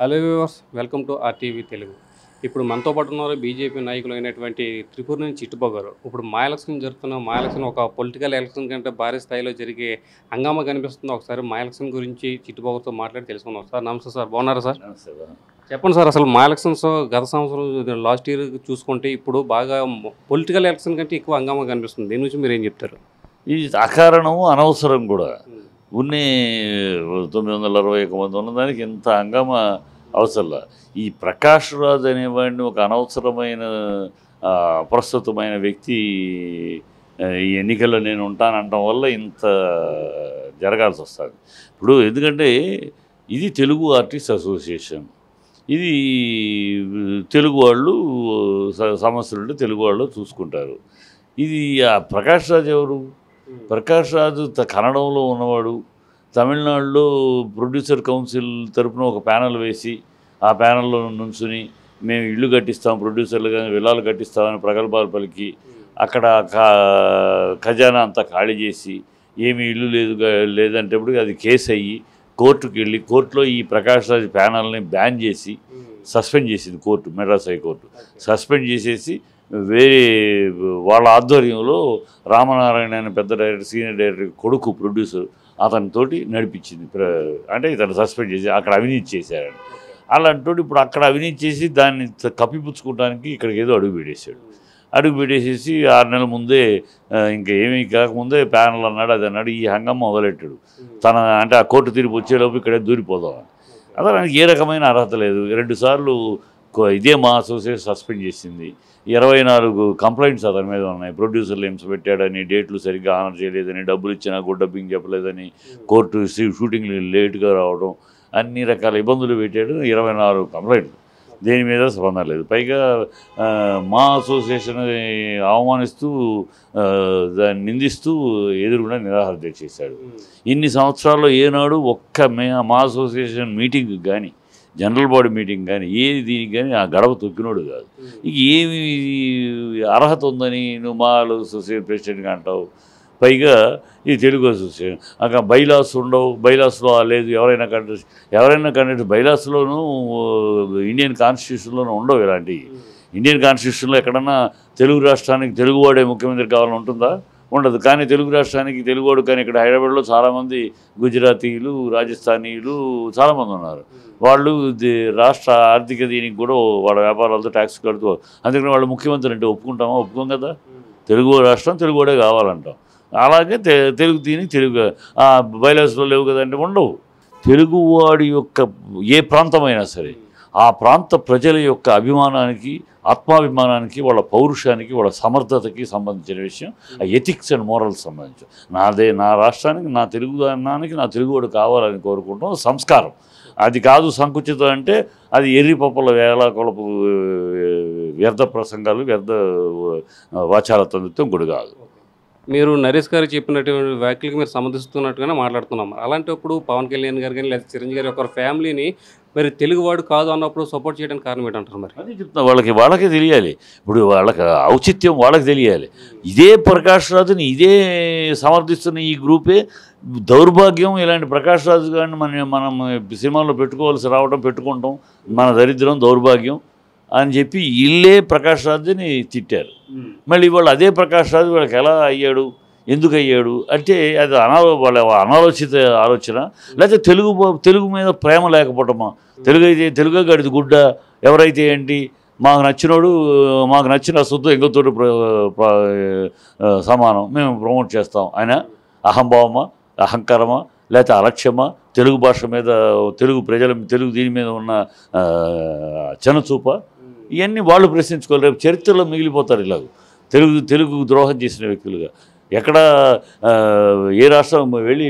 Hello viewers welcome to RTV Telugu ఇప్పుడు మనతో పాటు ఉన్నారు బీజేపీ నాయకులు అయినటువంటి త్రిపుర నుంచి చిట్టుబాబు ఇప్పుడు మా ఎలక్షన్ జరుగుతున్న మా ఎలక్షన్ ఒక పొలిటికల్ ఎలక్షన్ కంటే భారీ స్థాయిలో జరిగే హంగామా కనిపిస్తుంది ఒకసారి మా ఎలక్షన్ గురించి చిట్టుబాబుతో మాట్లాడి తెలుసుకుందాం సార్ నమస్తే సార్ బాగున్నారా సార్ చెప్పండి సార్ అసలు మా ఎలక్షన్స్ గత సంవత్సరం లాస్ట్ ఇయర్ చూసుకుంటే ఇప్పుడు బాగా పొలిటికల్ ఎలక్షన్ కంటే ఎక్కువ హంగామా కనిపిస్తుంది దీని గురించి మీరు ఏం చెప్తారు ఈ అకారణము అనవసరం కూడా ఉన్ని తొమ్మిది వందల అరవై ఒక మంది ఉన్నదానికి ఇంత హంగామా అవసరంలా ఈ ప్రకాష్ రాజ్ అనేవాడిని ఒక అనవసరమైన అప్రస్తుతమైన వ్యక్తి ఈ ఎన్నికల్లో నేను ఉంటానటం వల్ల ఇంత జరగాల్సి వస్తుంది ఇప్పుడు ఎందుకంటే ఇది తెలుగు ఆర్టిస్ట్ అసోసియేషన్ ఇది తెలుగు వాళ్ళు సమస్యలు తెలుగు వాళ్ళు చూసుకుంటారు ఇది ఆ ప్రకాష్ రాజ్ ఎవరు ప్రకాష్ రాజు కన్నడంలో ఉన్నవాడు తమిళనాడులో ప్రొడ్యూసర్ కౌన్సిల్ తరఫున ఒక ప్యానల్ వేసి ఆ ప్యానల్లో నుంచుని మేము ఇల్లు కట్టిస్తాం ప్రొడ్యూసర్లు కానీ విలాలు కట్టిస్తామని ప్రగల్భాలు పలికి అక్కడ ఖజానా అంతా ఖాళీ చేసి ఏమి ఇల్లు లేదు లేదంటేప్పుడు అది కేసు అయ్యి కోర్టుకు వెళ్ళి కోర్టులో ఈ ప్రకాష్ రాజ్ ప్యానల్ని బ్యాన్ చేసి సస్పెండ్ చేసింది కోర్టు మెడ్రాస్ హైకోర్టు సస్పెండ్ చేసేసి వేరే వాళ్ళ ఆధ్వర్యంలో రామనారాయణ అనే పెద్ద డైరెక్టర్ సీనియర్ డైరెక్టర్ కొడుకు ప్రొడ్యూసర్ అతనితోటి నడిపించింది అంటే ఇతను సస్పెండ్ చేసి అక్కడ అవినీతి చేశారని అలాంటి ఇప్పుడు అక్కడ అవినీతి చేసి దాన్ని కప్పిపుచ్చుకోవడానికి ఇక్కడికి ఏదో అడుగు పెట్టేశాడు అడుగు పెట్టేసేసి ఆరు నెలల ముందే ఇంకా ఏమీ కాకముందే ప్యానల్ అన్నాడు అది అన్నాడు ఈ హంగం మొదలెట్టాడు తన అంటే ఆ కోర్టు తీర్పు వచ్చేలోపు ఇక్కడే దూరిపోదాం అదే ఏ రకమైన అర్హత లేదు రెండుసార్లు ఇదే మా అసోసియేషన్ సస్పెండ్ చేసింది ఇరవై నాలుగు కంప్లైంట్స్ అతని మీద ఉన్నాయి ప్రొడ్యూసర్లు లెమ్స్ పెట్టాడని డేట్లు సరిగ్గా ఆనర్ చేయలేదని డబ్బులు ఇచ్చినా కూడా డబ్బింగ్ చెప్పలేదని కోర్టు షూటింగ్లు లేట్గా రావడం అన్ని రకాల ఇబ్బందులు పెట్టాడు ఇరవై నాలుగు కంప్లైంట్ దేని మీద స్పందన లేదు పైగా మా అసోసియేషన్ అవమానిస్తూ దాన్ని నిందిస్తూ ఎదురుగుండా నిరాహార దీక్ష చేశాడు hmm. ఇన్ని సంవత్సరాల్లో ఏనాడు ఒక్క మే మా అసోసియేషన్ మీటింగ్ కానీ జనరల్ బాడీ మీటింగ్ కానీ ఏది దీనికి కానీ ఆ గడప తొక్కినోడు కాదు ఇక ఏమి అర్హత ఉందని నువ్వు మాలు అసోసియేషన్ ప్రెసిడెంట్గా అంటావు పైగా ఈ తెలుగు అసోసియేషన్ అక్కడ బైలాస్ ఉండవు బైలాస్లో లేదు ఎవరైనా కంట్రీస్ ఎవరైనా కంట్రీస్ బైలాస్లోనూ ఇండియన్ కాన్స్టిట్యూషన్లోనూ ఉండవు ఇలాంటివి ఇండియన్ కాన్స్టిట్యూషన్లో ఎక్కడన్నా తెలుగు రాష్ట్రానికి తెలుగు వాడే ముఖ్యమంత్రి కావాలని ఉంటుందా ఉండదు కానీ తెలుగు రాష్ట్రానికి తెలుగువాడు కానీ ఇక్కడ హైదరాబాద్లో చాలామంది గుజరాతీలు రాజస్థానీలు చాలామంది ఉన్నారు వాళ్ళు రాష్ట్ర ఆర్థిక దీనికి కూడా వాళ్ళ వ్యాపారాలతో ట్యాక్స్ కడుతూ అందుకని వాళ్ళు ముఖ్యమంత్రి అంటే ఒప్పుకుంటామా ఒప్పుకోం కదా తెలుగు రాష్ట్రం తెలుగువాడే కావాలంటాం అలాగే తెలుగు దీనికి తెలుగు బైలాసులో లేవు కదంటే ఉండవు తెలుగువాడి యొక్క ఏ ప్రాంతమైనా సరే ఆ ప్రాంత ప్రజల యొక్క అభిమానానికి ఆత్మాభిమానానికి వాళ్ళ పౌరుషానికి వాళ్ళ సమర్థతకి సంబంధించిన విషయం ఆ ఎథిక్స్ అండ్ మోరల్స్ సంబంధించి నాదే నా రాష్ట్రానికి నా తెలుగుదనానికి నా తెలుగువాడు కావాలని కోరుకుంటాం సంస్కారం అది కాదు సంకుచితం అంటే అది ఎర్రిపప్పుల వేళ కొలపు వ్యర్థ ప్రసంగాలు వ్యర్థ వాచాలతో గుడి కాదు మీరు నరేష్ గారు చెప్పినటువంటి వ్యాఖ్యలకి మీరు సమర్థిస్తున్నట్టుగానే మాట్లాడుతున్నాం అలాంటప్పుడు పవన్ కళ్యాణ్ గారు కానీ లేదా చిరంజీవి గారి ఒక ఫ్యామిలీని మరి తెలుగువాడు కాదు అన్నప్పుడు సపోర్ట్ చేయడానికి కారణం ఏంటంటారు మరి అది చెప్తున్నా వాళ్ళకి వాళ్ళకే తెలియాలి ఇప్పుడు వాళ్ళకి ఔచిత్యం వాళ్ళకి తెలియాలి ఇదే ప్రకాష్ రాజుని ఇదే సమర్థిస్తున్న ఈ గ్రూపే దౌర్భాగ్యం ఇలాంటి ప్రకాష్ రాజు గారిని మనం మనం సినిమాలో పెట్టుకోవాల్సి రావడం పెట్టుకుంటాం మన దరిద్రం దౌర్భాగ్యం అని చెప్పి ఇల్లే ప్రకాష్ రాజుని తిట్టారు మళ్ళీ వాళ్ళు అదే ప్రకాష్ రాజు వాళ్ళకి ఎలా అయ్యాడు ఎందుకు అయ్యాడు అంటే అది అనాలో వాళ్ళ అనాలోచిత ఆలోచన లేకపోతే తెలుగు తెలుగు మీద ప్రేమ లేకపోవటమా తెలుగు అయితే తెలుగు గడిది గుడ్డ ఎవరైతే ఏంటి మాకు నచ్చినోడు మాకు నచ్చిన సొంతం ఎంగతోటి సమానం మేము ప్రమోట్ చేస్తాం ఆయన అహంభావమా అహంకారమా లేకపోతే అలక్ష్యమా తెలుగు భాష మీద తెలుగు ప్రజల తెలుగు దీని మీద ఉన్న చనచూప ఇవన్నీ వాళ్ళు రేపు చరిత్రలో మిగిలిపోతారు ఇలాగ తెలుగు తెలుగు ద్రోహం చేసిన వ్యక్తులుగా ఎక్కడ ఏ రాష్ట్రం వెళ్ళి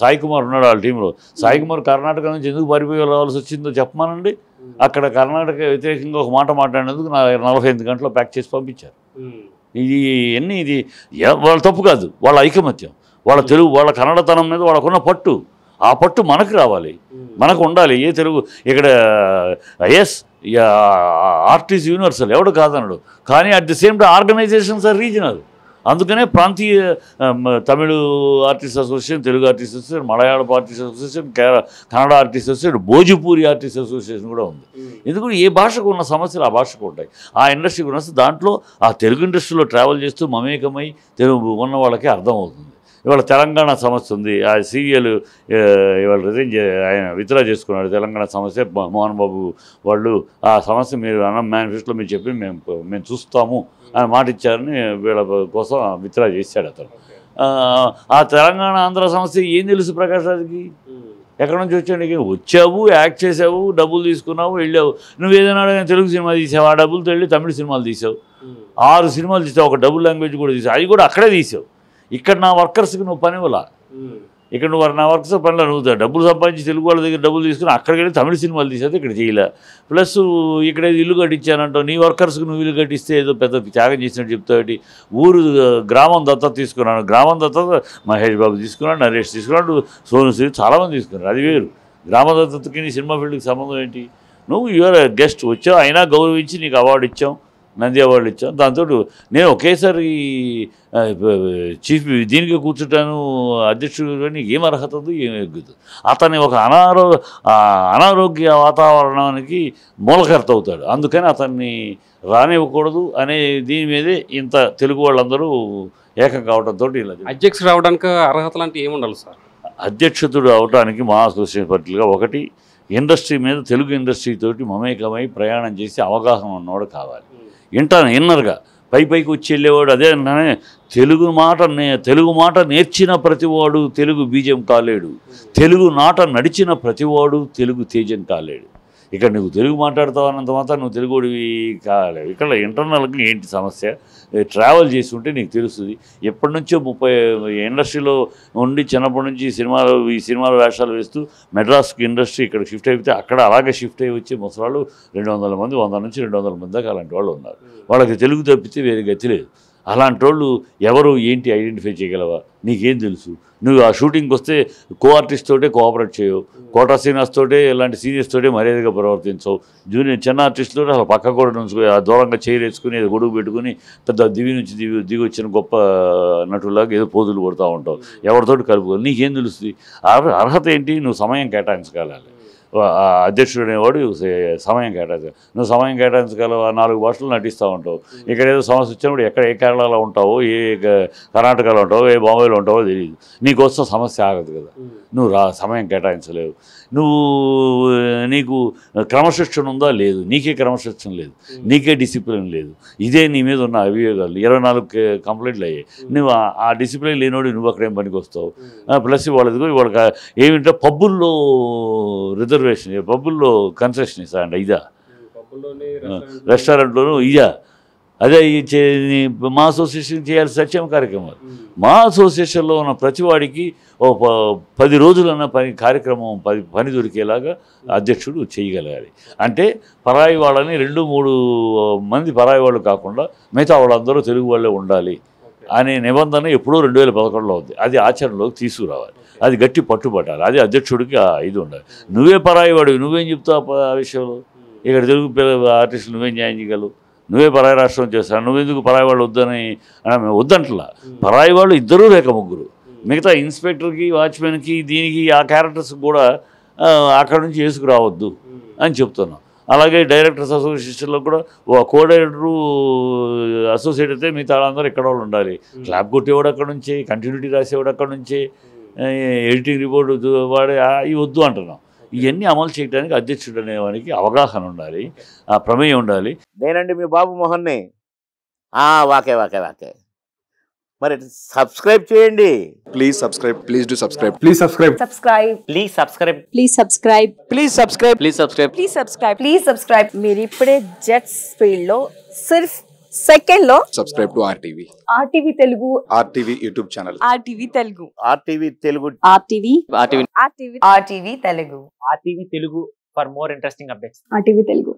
సాయి కుమార్ ఉన్నాడు వాళ్ళ టీంలో సాయి కుమార్ కర్ణాటక నుంచి ఎందుకు పారిపోయి రావాల్సి వచ్చిందో చెప్పమానండి అక్కడ కర్ణాటక వ్యతిరేకంగా ఒక మాట మాట్లాడినందుకు నా నలభై ఐదు గంటలు ప్యాక్ చేసి పంపించారు hmm. ఇది ఎన్ని ఇది వాళ్ళ తప్పు కాదు వాళ్ళ ఐకమత్యం వాళ్ళ తెలుగు వాళ్ళ కన్నడతనం మీద వాళ్ళకున్న పట్టు ఆ పట్టు మనకు రావాలి మనకు ఉండాలి ఏ తెలుగు ఇక్కడ ఎస్ ఆర్టిస్ట్ యూనివర్సల్ ఎవడు కాదన్నాడు కానీ at the same time organisations are regional అందుకనే ప్రాంతీయ Tamil artist association Telugu artist association Malayalam artist association Kannada artist association Bhojpuri artist association కూడా ఉంది hmm. ఎందుకంటే ఏ భాషకు ఉన్న సమస్యలు ఆ భాషకు ఉంటాయి ఆ ఇండస్ట్రీకి ఉన్న దాంట్లో ఆ తెలుగు ఇండస్ట్రీలో ట్రావెల్ చేస్తూ మమేకమై తెలుగు ఉన్న వాళ్ళకి అర్థమవుతుంది ఇవాళ తెలంగాణ సమస్య ఉంది ఆ సీఎలు ఇవాళ రిజైన్ ఆయన విత్డ్రా చేసుకున్నాడు తెలంగాణ సమస్య మోహన్ బాబు వాళ్ళు ఆ సమస్య మీరు అన్న మేనిఫెస్టోలో మీరు చెప్పి మేము మేము చూస్తాము అని మాట ఇచ్చారని వీళ్ళ కోసం విత్డ్రా చేశాడు అతను ఆ తెలంగాణ ఆంధ్ర సమస్య ఏం తెలుసు ప్రకాష్ రాజుకి ఎక్కడ నుంచి వచ్చాడు వచ్చావు యాక్ట్ చేసావు డబ్బులు తీసుకున్నావు వెళ్ళావు నువ్వు ఏదైనా తెలుగు సినిమా తీసావు ఆ డబ్బులతో వెళ్ళి తమిళ సినిమాలు తీసావు ఆరు సినిమాలు తీసావు ఒక డబుల్ లాంగ్వేజ్ కూడా తీసావు అది కూడా అక్కడే తీసావు ఇక్కడ నా వర్కర్స్కి నువ్వు పనివ్వలా ఇక్కడ నువ్వు నా వర్కర్స్ పనిలో నువ్వు డబ్బులు సంపాదించి తెలుగు వాళ్ళ దగ్గర డబ్బులు తీసుకుని అక్కడికి తమిళ సినిమాలు తీసేది ఇక్కడ చేయలే ప్లస్ ఇక్కడ ఇల్లు కట్టించానంటావు నీ వర్కర్స్కి నువ్వు ఇల్లు కట్టిస్తే ఏదో పెద్ద త్యాగం చేసినట్టు చెప్తావు ఊరు గ్రామం దత్తా తీసుకున్నాను గ్రామం దత్తా మహేష్ బాబు తీసుకున్నాడు నరేష్ తీసుకున్నాడు సోను శ్రీ చాలామంది తీసుకున్నారు అది వేరు గ్రామ దత్తతకి నీ సినిమా ఫీల్డ్కి సంబంధం ఏంటి నువ్వు యువర్ గెస్ట్ వచ్చావు అయినా గౌరవించి నీకు అవార్డు ఇచ్చాం నంద్యావాళ్ళు ఇచ్చాం దాంతో నేను ఒకేసారి చీఫ్ దీనికి కూర్చుంటాను అధ్యక్షుడు నీకు ఏం అర్హత ఉంది ఏం ఎగ్గుతుంది అతని ఒక అనారో అనారోగ్య వాతావరణానికి మూలకర్త అవుతాడు అందుకని అతన్ని రానివ్వకూడదు అనే దీని మీదే ఇంత తెలుగు వాళ్ళందరూ ఏకం కావడంతో ఇలా అధ్యక్షుడు రావడానికి అర్హత లాంటివి ఏముండాలి ఉండాలి సార్ అధ్యక్షుడు అవడానికి మా అసోసియేషన్ పార్టీలుగా ఒకటి ఇండస్ట్రీ మీద తెలుగు ఇండస్ట్రీతోటి మమేకమై ప్రయాణం చేసి అవగాహన ఉన్నవాడు కావాలి ఇంటర్ ఇన్నర్గా పై పైకి వచ్చి వెళ్ళేవాడు అదే అంటానే తెలుగు మాట నే తెలుగు మాట నేర్చిన ప్రతివాడు తెలుగు బీజం కాలేడు తెలుగు నాట నడిచిన ప్రతివాడు తెలుగు తేజం కాలేడు ఇక్కడ నువ్వు తెలుగు మాట్లాడుతావు అన్నంత మాత్రం నువ్వు తెలుగుడివి కాలేవు ఇక్కడ ఇంటర్నల్గా ఏంటి సమస్య ట్రావెల్ చేసి ఉంటే నీకు తెలుస్తుంది ఎప్పటి నుంచో ముప్పై ఇండస్ట్రీలో ఉండి చిన్నప్పటి నుంచి సినిమాలు ఈ సినిమాలు వేషాలు వేస్తూ మెడ్రాస్కి ఇండస్ట్రీ ఇక్కడ షిఫ్ట్ అయిపోతే అక్కడ అలాగే షిఫ్ట్ అయ్యి వచ్చే ముసలాళ్ళు రెండు వందల మంది వంద నుంచి రెండు వందల మంది దాకా అలాంటి వాళ్ళు ఉన్నారు వాళ్ళకి తెలుగు తప్పితే వేరే గతి లేదు అలాంటి వాళ్ళు ఎవరు ఏంటి ఐడెంటిఫై చేయగలవా నీకేం తెలుసు నువ్వు ఆ షూటింగ్కి వస్తే కో ఆర్టిస్ట్ తోటే కోఆపరేట్ చేయవు కోటా సీనియర్స్ తోటే ఇలాంటి సీనియర్స్ తోటే మర్యాదగా ప్రవర్తించవు జూనియర్ చిన్న ఆర్టిస్టుతో అసలు పక్క కూడా ఆ దూరంగా చేయరేసుకుని ఏదో గొడుగు పెట్టుకుని పెద్ద దివి నుంచి దివి దిగి వచ్చిన గొప్ప నటులాగా ఏదో పోదులు కొడుతూ ఉంటావు ఎవరితోటి కలుపుకోవాలి నీకేం తెలుస్తుంది అర్హత ఏంటి నువ్వు సమయం కేటాయించగలాలి అధ్యక్షుడు అనేవాడు సమయం కేటాయించాలి నువ్వు సమయం కేటాయించగలవు నాలుగు భాషలు నటిస్తూ ఉంటావు ఇక్కడ ఏదో సమస్య వచ్చినప్పుడు ఎక్కడ ఏ కేరళలో ఉంటావు ఏ కర్ణాటకలో ఉంటావు ఏ బొంబాయిలో ఉంటావో తెలియదు నీకు సమస్య ఆగదు కదా నువ్వు రా సమయం కేటాయించలేవు నువ్వు నీకు క్రమశిక్షణ ఉందా లేదు నీకే క్రమశిక్షణ లేదు నీకే డిసిప్లిన్ లేదు ఇదే నీ మీద ఉన్న అభియోగాలు ఇరవై నాలుగు కంప్లైంట్లు అయ్యాయి నువ్వు ఆ డిసిప్లిన్ లేనోడు నువ్వు అక్కడేం పనికి వస్తావు ప్లస్ వాళ్ళది వాళ్ళకి ఏమిటో పబ్బుల్లో రిజర్వేషన్ పబ్బుల్లో కన్సెషన్ ఇస్తా అండి ఇదా రెస్టారెంట్లోనూ ఇదా అదే ఈ మా అసోసియేషన్ చేయాలి సత్యం కార్యక్రమాలు మా అసోసియేషన్లో ఉన్న ప్రతివాడికి ఓ పది రోజులన్న పని కార్యక్రమం పది పని దొరికేలాగా అధ్యక్షుడు చేయగలగాలి అంటే పరాయి వాళ్ళని రెండు మూడు మంది పరాయి వాళ్ళు కాకుండా మిగతా వాళ్ళందరూ తెలుగు వాళ్ళే ఉండాలి అనే నిబంధన ఎప్పుడో రెండు వేల పదకొండులో ఉంది అది ఆచరణలోకి తీసుకురావాలి అది గట్టి పట్టుబట్టాలి అది అధ్యక్షుడికి ఇది ఉండాలి నువ్వే పరాయి వాడు నువ్వేం చెప్తావు ఆ విషయంలో ఇక్కడ తెలుగు ఆర్టిస్టులు నువ్వేం న్యాయం చేయగలవు నువ్వే పరాయి రాష్ట్రం చేస్తావు ఎందుకు పరాయి వాళ్ళు వద్దని వద్దంటలా పరాయి వాళ్ళు ఇద్దరు లేక ముగ్గురు మిగతా ఇన్స్పెక్టర్కి వాచ్మెన్కి దీనికి ఆ క్యారెక్టర్స్ కూడా అక్కడ నుంచి వేసుకురావద్దు అని చెప్తున్నాం అలాగే డైరెక్టర్స్ అసోసియేషన్లో కూడా కోడైరెక్టరు అసోసియేట్ అయితే మిగతా వాళ్ళందరూ ఇక్కడ వాళ్ళు ఉండాలి క్లాప్ కొట్టేవాడు అక్కడ నుంచి కంటిన్యూటీ రాసేవాడు అక్కడ నుంచి ఎడిటింగ్ రిపోర్ట్ వాడే ఇవి వద్దు అంటున్నాం ఇవన్నీ అమలు చేయడానికి అధ్యక్షుడు అనేవానికి అవగాహన ఉండాలి ఆ ప్రమేయం ఉండాలి నేనండి మీ బాబు మోహన్ని వాకే వాకే వాకే మరి సబ్స్క్రైబ్ చేయండి please subscribe please do subscribe please subscribe subscribe please subscribe please subscribe please subscribe please subscribe please subscribe please subscribe మీరు ఇప్పుడే జెట్స్ ఫీల్డ్ లో సిర్ఫ్ సెకండ్ లో subscribe to RTV RTV Telugu RTV YouTube channel RTV Telugu RTV Telugu RTV RTV RTV Telugu RTV Telugu for more interesting updates RTV Telugu